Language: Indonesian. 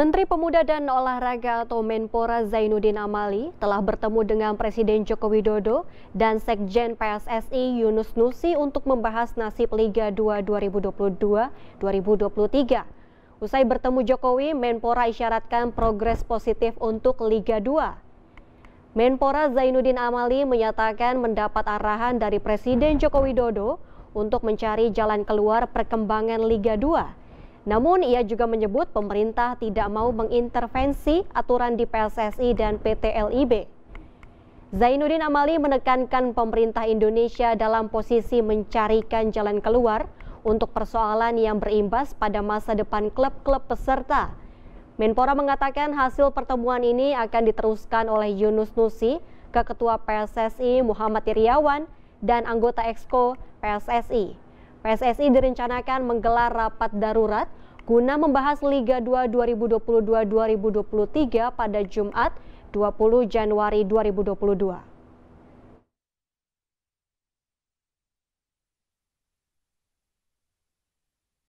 Menteri Pemuda dan Olahraga atau Menpora Zainuddin Amali telah bertemu dengan Presiden Joko Widodo dan Sekjen PSSI Yunus Nusi untuk membahas nasib Liga 2 2022-2023. Usai bertemu Jokowi, Menpora isyaratkan progres positif untuk Liga 2. Menpora Zainuddin Amali menyatakan mendapat arahan dari Presiden Joko Widodo untuk mencari jalan keluar perkembangan Liga 2 namun ia juga menyebut pemerintah tidak mau mengintervensi aturan di PSSI dan PT LIB. Zainuddin Amali menekankan pemerintah Indonesia dalam posisi mencarikan jalan keluar untuk persoalan yang berimbas pada masa depan klub-klub peserta. Menpora mengatakan hasil pertemuan ini akan diteruskan oleh Yunus Nusi ke Ketua PSSI Muhammad Iriawan dan anggota Exco PSSI. PSSI direncanakan menggelar rapat darurat guna membahas Liga 2 2022-2023 pada Jumat 20 Januari 2022.